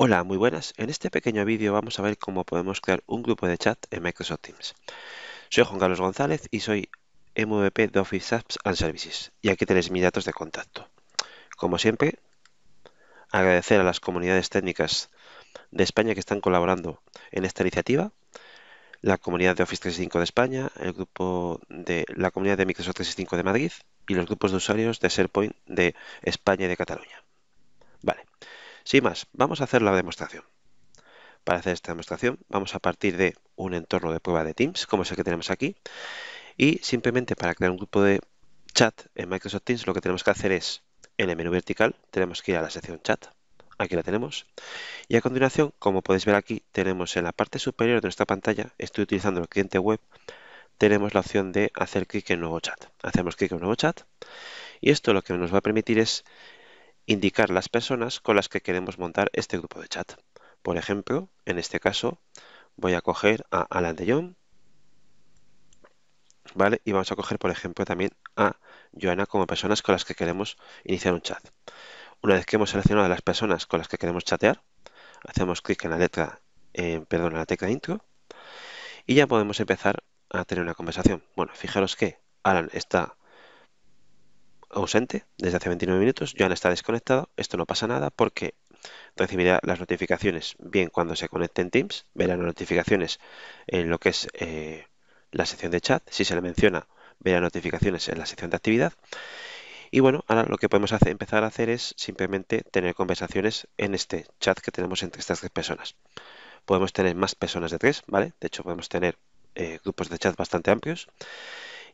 Hola, muy buenas. En este pequeño vídeo vamos a ver cómo podemos crear un grupo de chat en Microsoft Teams. Soy Juan Carlos González y soy MVP de Office Apps and Services y aquí tenéis mis datos de contacto. Como siempre, agradecer a las comunidades técnicas de España que están colaborando en esta iniciativa, la comunidad de Office 365 de España, el grupo de la comunidad de Microsoft 365 de Madrid y los grupos de usuarios de SharePoint de España y de Cataluña. Vale. Sin más, vamos a hacer la demostración. Para hacer esta demostración vamos a partir de un entorno de prueba de Teams, como es el que tenemos aquí, y simplemente para crear un grupo de chat en Microsoft Teams lo que tenemos que hacer es, en el menú vertical, tenemos que ir a la sección chat, aquí la tenemos, y a continuación, como podéis ver aquí, tenemos en la parte superior de nuestra pantalla, estoy utilizando el cliente web, tenemos la opción de hacer clic en nuevo chat. Hacemos clic en nuevo chat y esto lo que nos va a permitir es indicar las personas con las que queremos montar este grupo de chat. Por ejemplo, en este caso voy a coger a Alan de Jong, ¿vale? Y vamos a coger, por ejemplo, también a Joana como personas con las que queremos iniciar un chat. Una vez que hemos seleccionado las personas con las que queremos chatear, hacemos clic en la letra, perdón, en la tecla intro y ya podemos empezar a tener una conversación. Bueno, fijaros que Alan está ausente desde hace 29 minutos, ya no está desconectado, esto no pasa nada porque recibirá las notificaciones bien cuando se conecte en Teams, verá las notificaciones en lo que es eh, la sección de chat, si se le menciona, verá notificaciones en la sección de actividad. Y bueno, ahora lo que podemos hacer, empezar a hacer es simplemente tener conversaciones en este chat que tenemos entre estas tres personas. Podemos tener más personas de tres, ¿vale? De hecho, podemos tener eh, grupos de chat bastante amplios.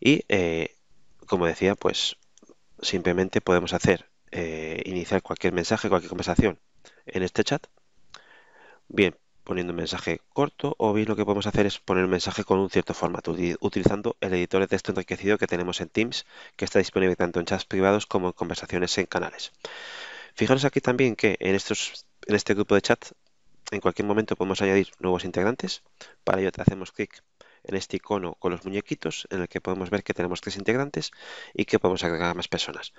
Y eh, como decía, pues simplemente podemos hacer eh, iniciar cualquier mensaje, cualquier conversación en este chat. Bien, poniendo un mensaje corto o bien lo que podemos hacer es poner un mensaje con un cierto formato, utilizando el editor de texto enriquecido que tenemos en Teams, que está disponible tanto en chats privados como en conversaciones en canales. Fijaros aquí también que en, estos, en este grupo de chat en cualquier momento podemos añadir nuevos integrantes. Para ello hacemos clic en este icono con los muñequitos en el que podemos ver que tenemos tres integrantes y que podemos agregar más personas.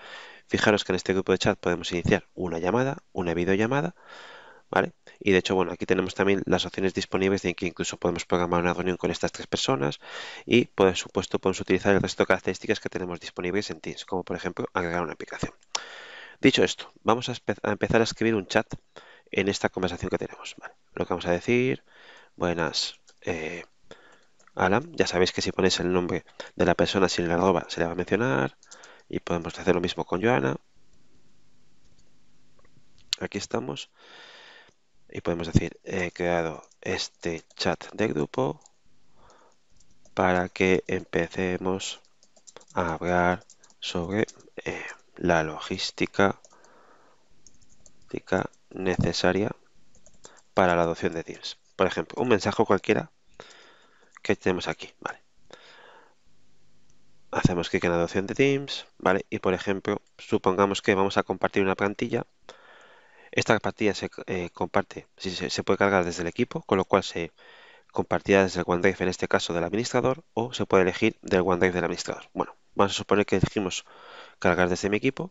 Fijaros que en este grupo de chat podemos iniciar una llamada, una videollamada, ¿vale? Y de hecho, bueno, aquí tenemos también las opciones disponibles de que incluso podemos programar una reunión con estas tres personas y, por supuesto, podemos utilizar el resto de características que tenemos disponibles en Teams, como por ejemplo agregar una aplicación. Dicho esto, vamos a, empezar a escribir un chat en esta conversación que tenemos. Lo que vamos a decir, buenas, eh, Alan, ya sabéis que si ponéis el nombre de la persona sin la arroba se le va a mencionar. Y podemos hacer lo mismo con Joana. Aquí estamos. Y podemos decir, he creado este chat de grupo para que empecemos a hablar sobre eh, la logística necesaria para la adopción de Teams. Por ejemplo, un mensaje cualquiera que tenemos aquí? Hacemos clic en la opción de Teams, ¿vale? Y por ejemplo, supongamos que vamos a compartir una plantilla. Esta plantilla se eh, comparte, si se puede cargar desde el equipo, con lo cual se compartirá desde el OneDrive, en este caso del administrador, o se puede elegir del OneDrive del administrador. Bueno, vamos a suponer que elegimos cargar desde mi equipo,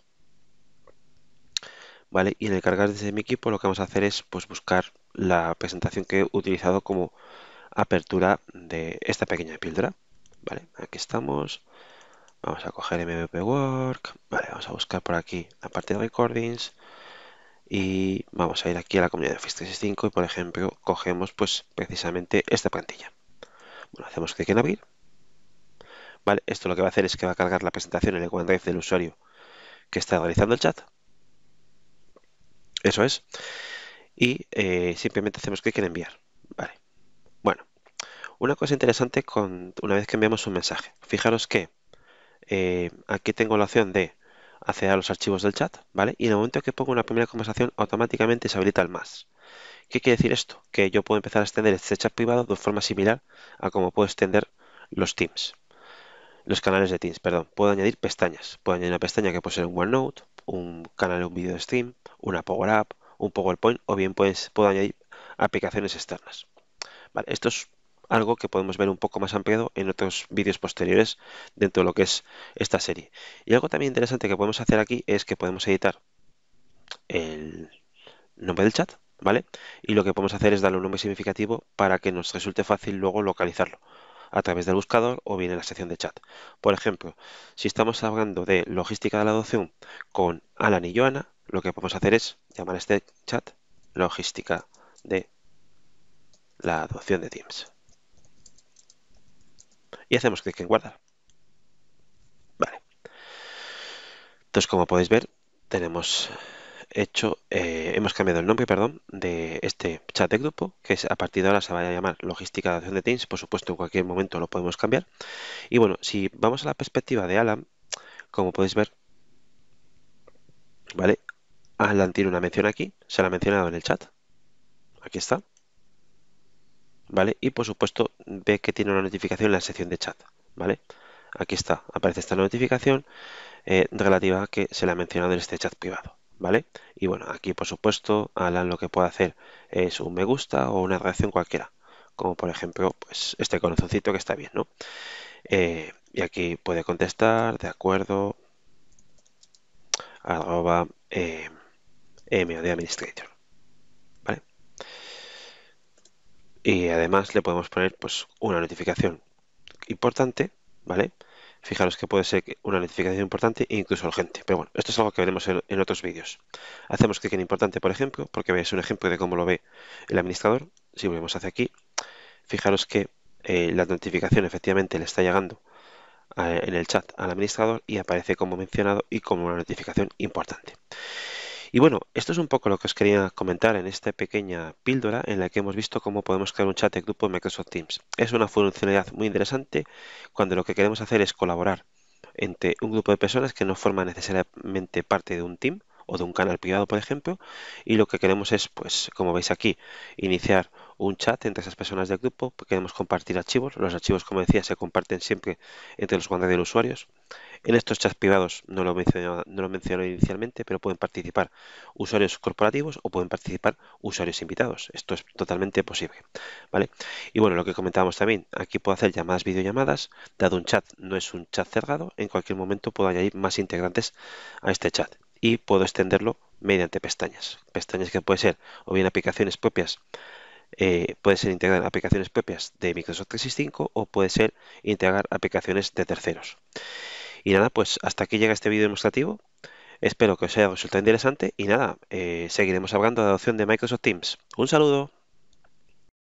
¿vale? Y en el cargar desde mi equipo lo que vamos a hacer es pues, buscar la presentación que he utilizado como apertura de esta pequeña píldora. Vale, aquí estamos. Vamos a coger MVP Work. Vale, vamos a buscar por aquí la parte de recordings. Y vamos a ir aquí a la comunidad de Office 365 y por ejemplo cogemos pues precisamente esta plantilla. Bueno, hacemos clic en abrir. Vale, esto lo que va a hacer es que va a cargar la presentación en el OneDrive del usuario que está realizando el chat. Eso es. Y eh, simplemente hacemos clic en enviar. Vale. Una cosa interesante con una vez que enviamos un mensaje. Fijaros que eh, aquí tengo la opción de acceder a los archivos del chat, ¿vale? Y en el momento que pongo una primera conversación, automáticamente se habilita el más. ¿Qué quiere decir esto? Que yo puedo empezar a extender este chat privado de forma similar a como puedo extender los Teams. Los canales de Teams, perdón. Puedo añadir pestañas. Puedo añadir una pestaña que puede ser un OneNote, un canal de un vídeo de Steam, una Power App, un PowerPoint o bien pues, puedo añadir aplicaciones externas. Vale, esto es algo que podemos ver un poco más ampliado en otros vídeos posteriores dentro de lo que es esta serie. Y algo también interesante que podemos hacer aquí es que podemos editar el nombre del chat, ¿vale? Y lo que podemos hacer es darle un nombre significativo para que nos resulte fácil luego localizarlo a través del buscador o bien en la sección de chat. Por ejemplo, si estamos hablando de logística de la adopción con Alan y Joana, lo que podemos hacer es llamar a este chat logística de la adopción de Teams y hacemos clic en guardar. Vale. Entonces, como podéis ver, tenemos hecho, eh, hemos cambiado el nombre, perdón, de este chat de grupo, que es a partir de ahora se va a llamar logística de acción de Teams, por supuesto en cualquier momento lo podemos cambiar. Y bueno, si vamos a la perspectiva de Alan, como podéis ver, ¿vale? Alan tiene una mención aquí, se la ha mencionado en el chat, aquí está. ¿vale? Y por supuesto ve que tiene una notificación en la sección de chat, ¿vale? Aquí está, aparece esta notificación eh, relativa a que se la ha mencionado en este chat privado, ¿vale? Y bueno, aquí por supuesto Alan lo que puede hacer es un me gusta o una reacción cualquiera, como por ejemplo pues este corazoncito que está bien, ¿no? Eh, y aquí puede contestar, de acuerdo, arroba eh, administrator. y además le podemos poner pues una notificación importante, ¿vale? Fijaros que puede ser una notificación importante e incluso urgente, pero bueno, esto es algo que veremos en, otros vídeos. Hacemos clic en importante, por ejemplo, porque veis un ejemplo de cómo lo ve el administrador. Si volvemos hacia aquí, fijaros que eh, la notificación efectivamente le está llegando eh, en el chat al administrador y aparece como mencionado y como una notificación importante. Y bueno, esto es un poco lo que os quería comentar en esta pequeña píldora en la que hemos visto cómo podemos crear un chat de grupo en Microsoft Teams. Es una funcionalidad muy interesante cuando lo que queremos hacer es colaborar entre un grupo de personas que no forman necesariamente parte de un team o de un canal privado, por ejemplo, y lo que queremos es, pues, como veis aquí, iniciar un chat entre esas personas del grupo, queremos compartir archivos, los archivos, como decía, se comparten siempre entre los guantes de los usuarios, en estos chats privados no lo, no lo mencioné inicialmente, pero pueden participar usuarios corporativos o pueden participar usuarios invitados. Esto es totalmente posible. ¿vale? Y bueno, lo que comentábamos también, aquí puedo hacer llamadas, videollamadas. Dado un chat no es un chat cerrado, en cualquier momento puedo añadir más integrantes a este chat y puedo extenderlo mediante pestañas. Pestañas que pueden ser o bien aplicaciones propias eh, puede ser integrar aplicaciones propias de Microsoft 365 o puede ser integrar aplicaciones de terceros. Y nada, pues hasta aquí llega este vídeo demostrativo. Espero que os haya resultado interesante y nada, eh, seguiremos hablando de la adopción de Microsoft Teams. Un saludo.